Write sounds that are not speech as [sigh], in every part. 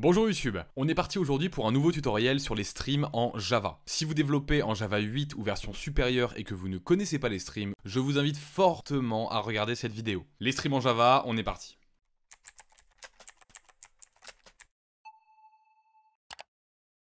Bonjour YouTube, on est parti aujourd'hui pour un nouveau tutoriel sur les streams en Java. Si vous développez en Java 8 ou version supérieure et que vous ne connaissez pas les streams, je vous invite fortement à regarder cette vidéo. Les streams en Java, on est parti.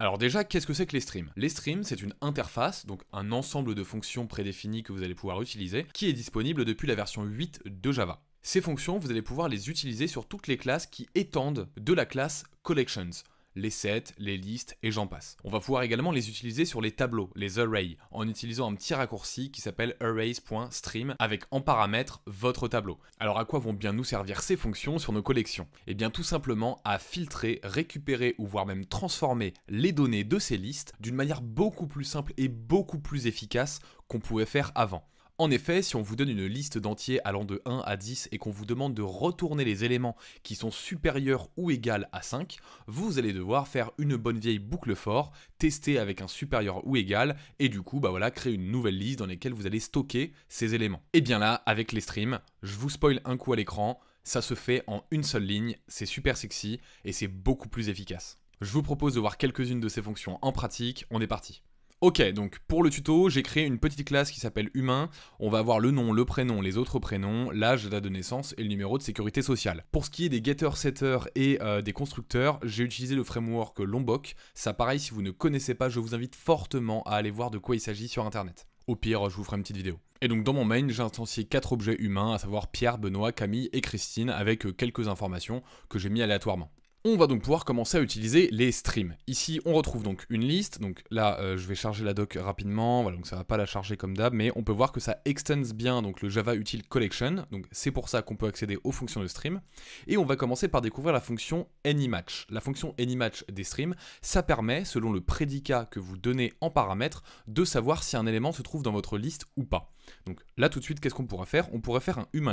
Alors déjà, qu'est-ce que c'est que les streams Les streams, c'est une interface, donc un ensemble de fonctions prédéfinies que vous allez pouvoir utiliser, qui est disponible depuis la version 8 de Java. Ces fonctions, vous allez pouvoir les utiliser sur toutes les classes qui étendent de la classe Collections les sets, les listes et j'en passe. On va pouvoir également les utiliser sur les tableaux, les arrays, en utilisant un petit raccourci qui s'appelle arrays.stream avec en paramètre votre tableau. Alors à quoi vont bien nous servir ces fonctions sur nos collections Eh bien tout simplement à filtrer, récupérer ou voire même transformer les données de ces listes d'une manière beaucoup plus simple et beaucoup plus efficace qu'on pouvait faire avant. En effet, si on vous donne une liste d'entiers allant de 1 à 10 et qu'on vous demande de retourner les éléments qui sont supérieurs ou égaux à 5, vous allez devoir faire une bonne vieille boucle fort, tester avec un supérieur ou égal, et du coup, bah voilà, créer une nouvelle liste dans laquelle vous allez stocker ces éléments. Et bien là, avec les streams, je vous spoil un coup à l'écran, ça se fait en une seule ligne, c'est super sexy et c'est beaucoup plus efficace. Je vous propose de voir quelques-unes de ces fonctions en pratique, on est parti. Ok, donc pour le tuto, j'ai créé une petite classe qui s'appelle Humain. On va avoir le nom, le prénom, les autres prénoms, l'âge, la date de naissance et le numéro de sécurité sociale. Pour ce qui est des getters, setters et euh, des constructeurs, j'ai utilisé le framework Lombok. Ça pareil, si vous ne connaissez pas, je vous invite fortement à aller voir de quoi il s'agit sur internet. Au pire, je vous ferai une petite vidéo. Et donc dans mon main, j'ai instancié 4 objets humains, à savoir Pierre, Benoît, Camille et Christine, avec euh, quelques informations que j'ai mis aléatoirement. On va donc pouvoir commencer à utiliser les streams. Ici, on retrouve donc une liste. Donc là, euh, je vais charger la doc rapidement. Voilà, donc ça va pas la charger comme d'hab, mais on peut voir que ça extends bien donc le Java Util Collection. Donc c'est pour ça qu'on peut accéder aux fonctions de stream. Et on va commencer par découvrir la fonction AnyMatch. La fonction AnyMatch des streams, ça permet, selon le prédicat que vous donnez en paramètre, de savoir si un élément se trouve dans votre liste ou pas. Donc là tout de suite, qu'est-ce qu'on pourrait faire On pourrait faire un humain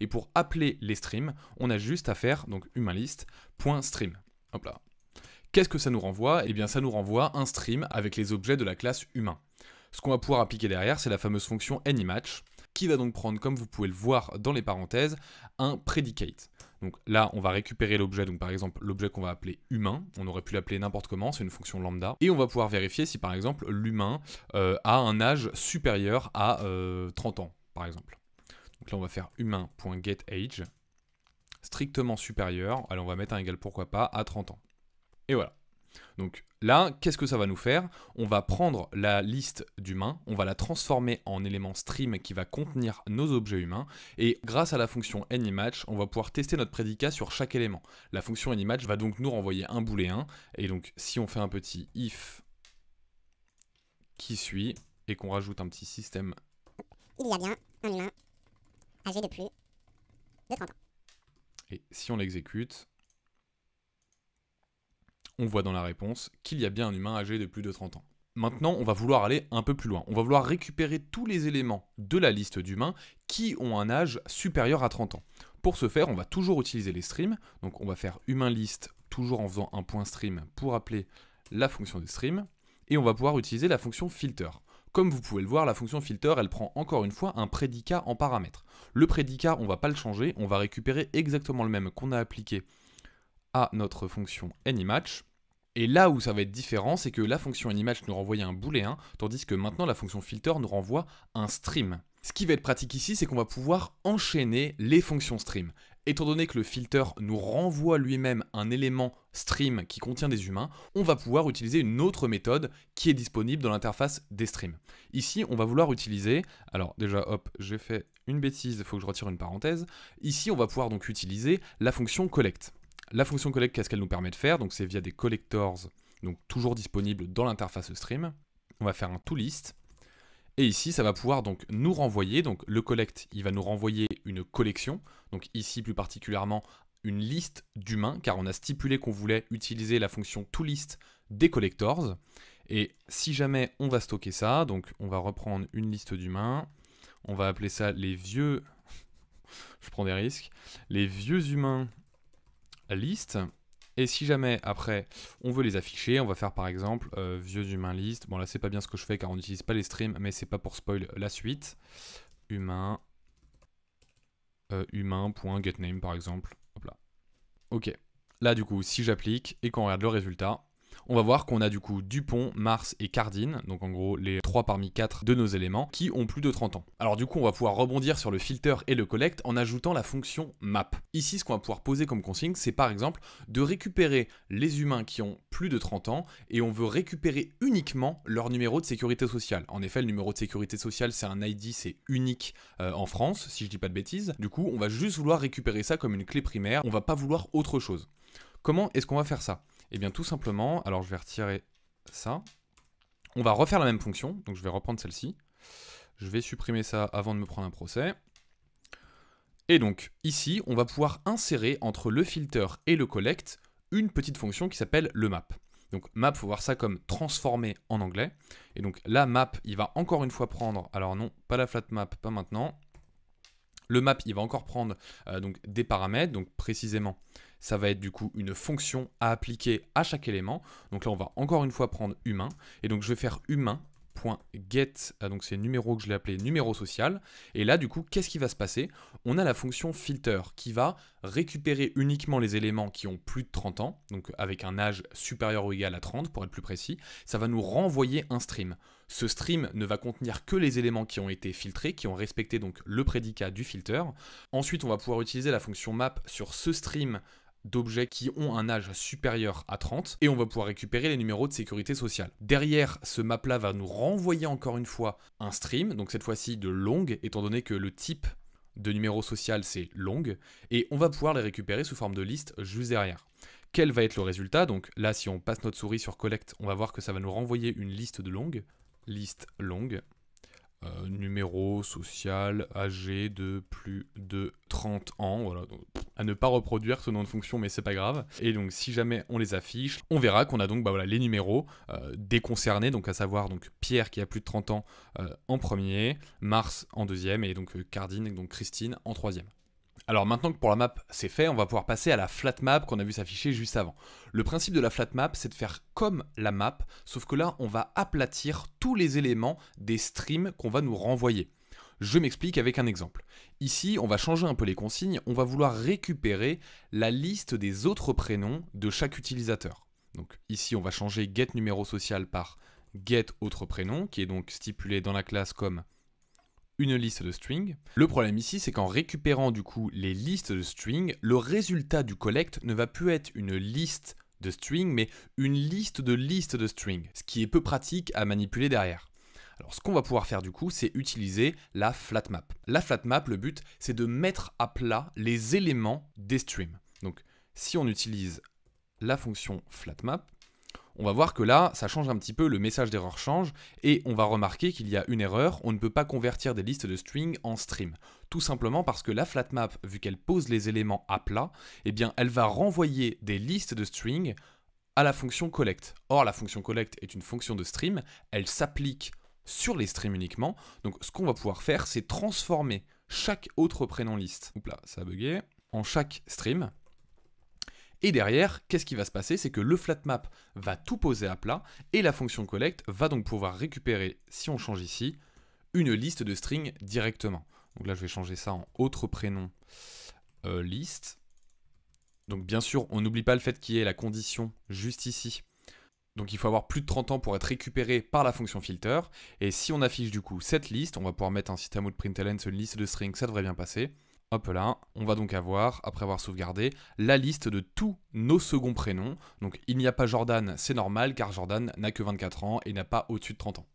et pour appeler les streams, on a juste à faire donc .stream. Hop là. Qu'est-ce que ça nous renvoie Eh bien, ça nous renvoie un stream avec les objets de la classe humain. Ce qu'on va pouvoir appliquer derrière, c'est la fameuse fonction AnyMatch, qui va donc prendre, comme vous pouvez le voir dans les parenthèses, un predicate. Donc là, on va récupérer l'objet, donc par exemple l'objet qu'on va appeler humain, on aurait pu l'appeler n'importe comment, c'est une fonction lambda, et on va pouvoir vérifier si par exemple l'humain euh, a un âge supérieur à 30 euh, ans, par exemple. Donc là, on va faire humain.getAge, strictement supérieur, alors on va mettre un égal pourquoi pas, à 30 ans. Et voilà. Donc là, qu'est-ce que ça va nous faire On va prendre la liste d'humains, on va la transformer en élément stream qui va contenir nos objets humains, et grâce à la fonction AnyMatch, on va pouvoir tester notre prédicat sur chaque élément. La fonction AnyMatch va donc nous renvoyer un booléen, et donc si on fait un petit if qui suit, et qu'on rajoute un petit système... Il y a bien un humain âgé de plus de 30 ans. Et si on l'exécute, on voit dans la réponse qu'il y a bien un humain âgé de plus de 30 ans. Maintenant, on va vouloir aller un peu plus loin. On va vouloir récupérer tous les éléments de la liste d'humains qui ont un âge supérieur à 30 ans. Pour ce faire, on va toujours utiliser les streams. Donc on va faire humain toujours en faisant un point stream pour appeler la fonction de stream. Et on va pouvoir utiliser la fonction filter. Comme vous pouvez le voir, la fonction filter, elle prend encore une fois un prédicat en paramètre. Le prédicat, on va pas le changer, on va récupérer exactement le même qu'on a appliqué à notre fonction AnyMatch. Et là où ça va être différent, c'est que la fonction AnyMatch nous renvoyait un booléen, tandis que maintenant la fonction filter nous renvoie un stream. Ce qui va être pratique ici, c'est qu'on va pouvoir enchaîner les fonctions stream. Étant donné que le filter nous renvoie lui-même un élément stream qui contient des humains, on va pouvoir utiliser une autre méthode qui est disponible dans l'interface des streams. Ici, on va vouloir utiliser, alors déjà hop, j'ai fait une bêtise, il faut que je retire une parenthèse. Ici, on va pouvoir donc utiliser la fonction collect. La fonction collect, qu'est-ce qu'elle nous permet de faire Donc c'est via des collectors, donc toujours disponibles dans l'interface stream. On va faire un toList et ici, ça va pouvoir donc nous renvoyer, donc le collect, il va nous renvoyer une collection, donc ici plus particulièrement une liste d'humains, car on a stipulé qu'on voulait utiliser la fonction toList des collectors. Et si jamais on va stocker ça, donc on va reprendre une liste d'humains, on va appeler ça les vieux, [laughs] je prends des risques, les vieux humains liste, et si jamais après on veut les afficher, on va faire par exemple euh, vieux humain list. Bon là c'est pas bien ce que je fais car on n'utilise pas les streams, mais c'est pas pour spoil la suite. Humain euh, humain.getName par exemple. Hop là. Ok. Là du coup si j'applique et qu'on regarde le résultat, on va voir qu'on a du coup Dupont, Mars et Cardine, donc en gros les 3 parmi 4 de nos éléments, qui ont plus de 30 ans. Alors du coup, on va pouvoir rebondir sur le filter et le collect en ajoutant la fonction map. Ici, ce qu'on va pouvoir poser comme consigne, c'est par exemple de récupérer les humains qui ont plus de 30 ans et on veut récupérer uniquement leur numéro de sécurité sociale. En effet, le numéro de sécurité sociale, c'est un ID, c'est unique euh, en France, si je dis pas de bêtises. Du coup, on va juste vouloir récupérer ça comme une clé primaire, on va pas vouloir autre chose. Comment est-ce qu'on va faire ça eh bien tout simplement, alors je vais retirer ça. On va refaire la même fonction, donc je vais reprendre celle-ci. Je vais supprimer ça avant de me prendre un procès. Et donc ici, on va pouvoir insérer entre le filter et le collect une petite fonction qui s'appelle le map. Donc map, faut voir ça comme transformer en anglais. Et donc la map, il va encore une fois prendre, alors non, pas la flat map, pas maintenant. Le map, il va encore prendre euh, donc des paramètres, donc précisément ça va être du coup une fonction à appliquer à chaque élément. Donc là, on va encore une fois prendre humain. Et donc, je vais faire humain.get, ah, donc c'est numéro que je l'ai appelé numéro social. Et là, du coup, qu'est-ce qui va se passer On a la fonction filter qui va récupérer uniquement les éléments qui ont plus de 30 ans, donc avec un âge supérieur ou égal à 30 pour être plus précis, ça va nous renvoyer un stream. Ce stream ne va contenir que les éléments qui ont été filtrés, qui ont respecté donc le prédicat du filter. Ensuite, on va pouvoir utiliser la fonction map sur ce stream d'objets qui ont un âge supérieur à 30 et on va pouvoir récupérer les numéros de sécurité sociale. Derrière, ce map là va nous renvoyer encore une fois un stream, donc cette fois-ci de longue, étant donné que le type de numéro social c'est longue, et on va pouvoir les récupérer sous forme de liste juste derrière. Quel va être le résultat Donc là, si on passe notre souris sur Collect, on va voir que ça va nous renvoyer une liste de longue, liste longue, euh, numéro social âgé de plus de 30 ans. Voilà, à ne pas reproduire ce nom de fonction, mais c'est pas grave. Et donc, si jamais on les affiche, on verra qu'on a donc bah, voilà, les numéros euh, déconcernés, donc à savoir donc Pierre qui a plus de 30 ans euh, en premier, Mars en deuxième et donc Cardine, donc Christine en troisième. Alors maintenant que pour la map c'est fait, on va pouvoir passer à la flat map qu'on a vu s'afficher juste avant. Le principe de la flat map c'est de faire comme la map, sauf que là on va aplatir tous les éléments des streams qu'on va nous renvoyer. Je m'explique avec un exemple. Ici, on va changer un peu les consignes, on va vouloir récupérer la liste des autres prénoms de chaque utilisateur. Donc ici, on va changer get numéro social par get autre prénom, qui est donc stipulé dans la classe comme une liste de strings. Le problème ici, c'est qu'en récupérant du coup les listes de strings, le résultat du collect ne va plus être une liste de strings, mais une liste de listes de strings, ce qui est peu pratique à manipuler derrière. Alors ce qu'on va pouvoir faire du coup, c'est utiliser la flatmap. La flatmap, le but, c'est de mettre à plat les éléments des streams. Donc si on utilise la fonction flatmap, on va voir que là, ça change un petit peu, le message d'erreur change, et on va remarquer qu'il y a une erreur, on ne peut pas convertir des listes de strings en stream. Tout simplement parce que la flatmap, vu qu'elle pose les éléments à plat, eh bien elle va renvoyer des listes de strings à la fonction collect. Or, la fonction collect est une fonction de stream, elle s'applique sur les streams uniquement, donc ce qu'on va pouvoir faire, c'est transformer chaque autre prénom liste. Oups là, ça a bugué. En chaque stream, et derrière, qu'est-ce qui va se passer C'est que le flatmap va tout poser à plat et la fonction collect va donc pouvoir récupérer, si on change ici, une liste de strings directement. Donc là, je vais changer ça en autre prénom euh, liste. Donc bien sûr, on n'oublie pas le fait qu'il y ait la condition juste ici. Donc il faut avoir plus de 30 ans pour être récupéré par la fonction filter. Et si on affiche du coup cette liste, on va pouvoir mettre un système out println une liste de strings, ça devrait bien passer. Hop là, on va donc avoir, après avoir sauvegardé, la liste de tous nos seconds prénoms. Donc il n'y a pas Jordan, c'est normal, car Jordan n'a que 24 ans et n'a pas au-dessus de 30 ans.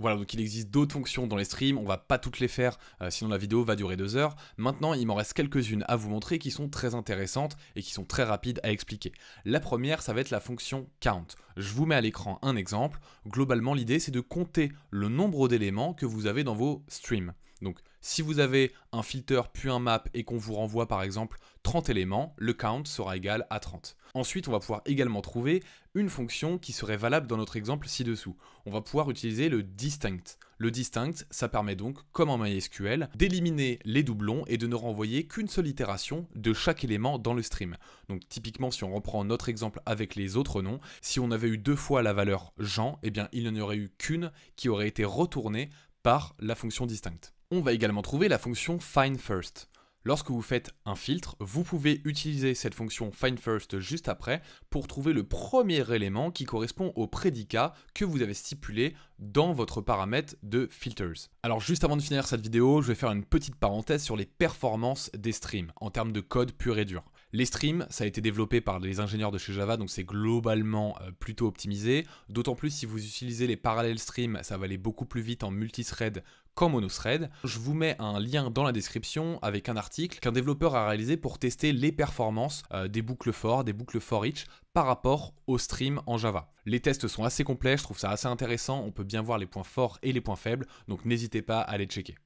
Voilà, donc il existe d'autres fonctions dans les streams, on va pas toutes les faire, euh, sinon la vidéo va durer deux heures. Maintenant, il m'en reste quelques-unes à vous montrer qui sont très intéressantes et qui sont très rapides à expliquer. La première, ça va être la fonction count. Je vous mets à l'écran un exemple. Globalement, l'idée, c'est de compter le nombre d'éléments que vous avez dans vos streams. Donc, si vous avez un filter puis un map et qu'on vous renvoie par exemple 30 éléments, le count sera égal à 30. Ensuite, on va pouvoir également trouver une fonction qui serait valable dans notre exemple ci-dessous. On va pouvoir utiliser le distinct. Le distinct, ça permet donc, comme en MySQL, d'éliminer les doublons et de ne renvoyer qu'une seule itération de chaque élément dans le stream. Donc typiquement, si on reprend notre exemple avec les autres noms, si on avait eu deux fois la valeur Jean, eh bien il n'y en aurait eu qu'une qui aurait été retournée par la fonction distinct. On va également trouver la fonction find first. Lorsque vous faites un filtre, vous pouvez utiliser cette fonction find first juste après pour trouver le premier élément qui correspond au prédicat que vous avez stipulé dans votre paramètre de filters. Alors juste avant de finir cette vidéo, je vais faire une petite parenthèse sur les performances des streams en termes de code pur et dur. Les streams, ça a été développé par les ingénieurs de chez Java, donc c'est globalement euh, plutôt optimisé. D'autant plus si vous utilisez les parallèles streams, ça va aller beaucoup plus vite en multithread qu'en monothread. Je vous mets un lien dans la description avec un article qu'un développeur a réalisé pour tester les performances euh, des boucles for, des boucles for each par rapport au stream en Java. Les tests sont assez complets, je trouve ça assez intéressant, on peut bien voir les points forts et les points faibles, donc n'hésitez pas à les checker.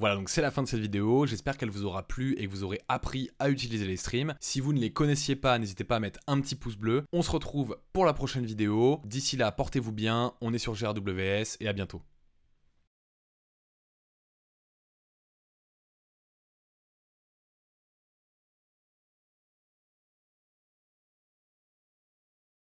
Voilà, donc c'est la fin de cette vidéo, j'espère qu'elle vous aura plu et que vous aurez appris à utiliser les streams. Si vous ne les connaissiez pas, n'hésitez pas à mettre un petit pouce bleu. On se retrouve pour la prochaine vidéo. D'ici là, portez-vous bien, on est sur GRWS et à bientôt.